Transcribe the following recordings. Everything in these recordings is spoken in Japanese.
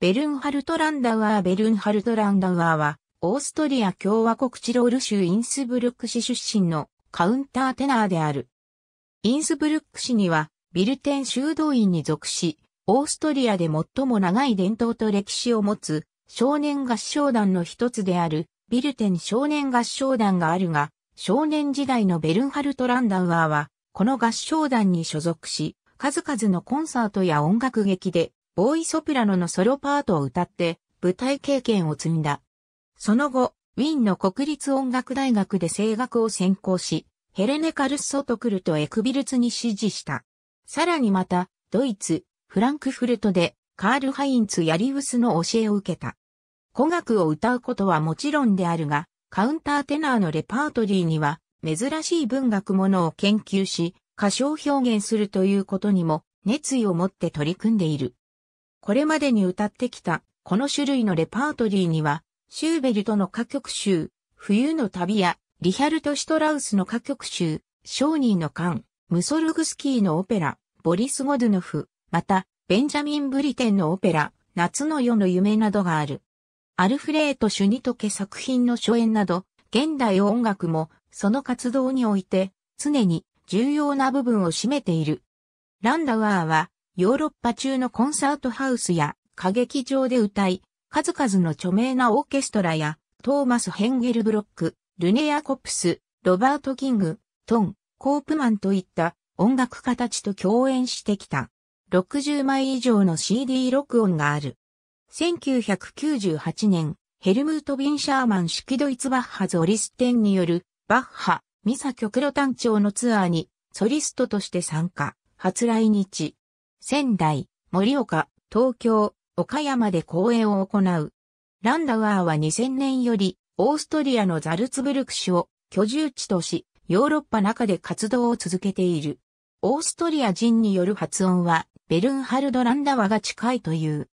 ベルンハルトランダウアーベルンハルトランダウアーは、オーストリア共和国チロール州インスブルック市出身のカウンターテナーである。インスブルック市には、ビルテン修道院に属し、オーストリアで最も長い伝統と歴史を持つ少年合唱団の一つである、ビルテン少年合唱団があるが、少年時代のベルンハルトランダウアーは、この合唱団に所属し、数々のコンサートや音楽劇でボーイソプラノのソロパートを歌って舞台経験を積んだ。その後、ウィーンの国立音楽大学で声楽を専攻し、ヘレネ・カルッソトクルとエクビルツに支持した。さらにまた、ドイツ、フランクフルトで、カール・ハインツ・ヤリウスの教えを受けた。古楽を歌うことはもちろんであるが、カウンターテナーのレパートリーには、珍しい文学ものを研究し、歌唱表現するということにも、熱意を持って取り組んでいる。これまでに歌ってきた、この種類のレパートリーには、シューベルトの歌曲集、冬の旅や、リヒャルト・シトラウスの歌曲集、商人の勘、ムソルグスキーのオペラ、ボリス・ゴドゥノフ、また、ベンジャミン・ブリテンのオペラ、夏の夜の夢などがある。アルフレート・シュニトケ作品の初演など、現代音楽もその活動において常に重要な部分を占めている。ランダワーはヨーロッパ中のコンサートハウスや歌劇場で歌い、数々の著名なオーケストラや、トーマス・ヘンゲルブロック、ルネ・ア・コプス、ロバート・キング、トン、コープマンといった音楽家たちと共演してきた。60枚以上の CD 録音がある。1998年、ヘルムート・ビン・シャーマン式ドイツバッハゾリステンによる、バッハ、ミサ極路単調のツアーに、ソリストとして参加、初来日。仙台、盛岡、東京、岡山で公演を行う。ランダワーは2000年より、オーストリアのザルツブルク市を居住地とし、ヨーロッパ中で活動を続けている。オーストリア人による発音は、ベルンハルド・ランダワが近いという。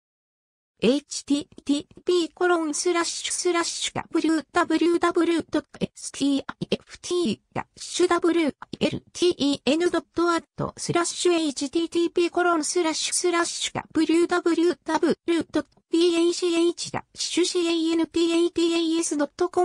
http コロンスラッシュスラッシュ www.stift-wilten.at スラッシュ http コロンスラッシュスラッシュ www. phch-canpas.com t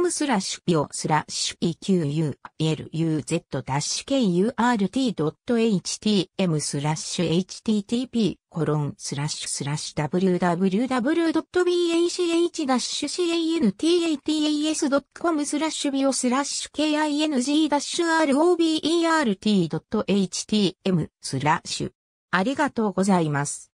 a スラッシュピオスラッシュ equluz-kurt.htm スラッシュ http コロンスラッシュスラッシュ www.bach-cantas.com スラッシュビオスラッシュ king-robert.htm スラッシュありがとうございます。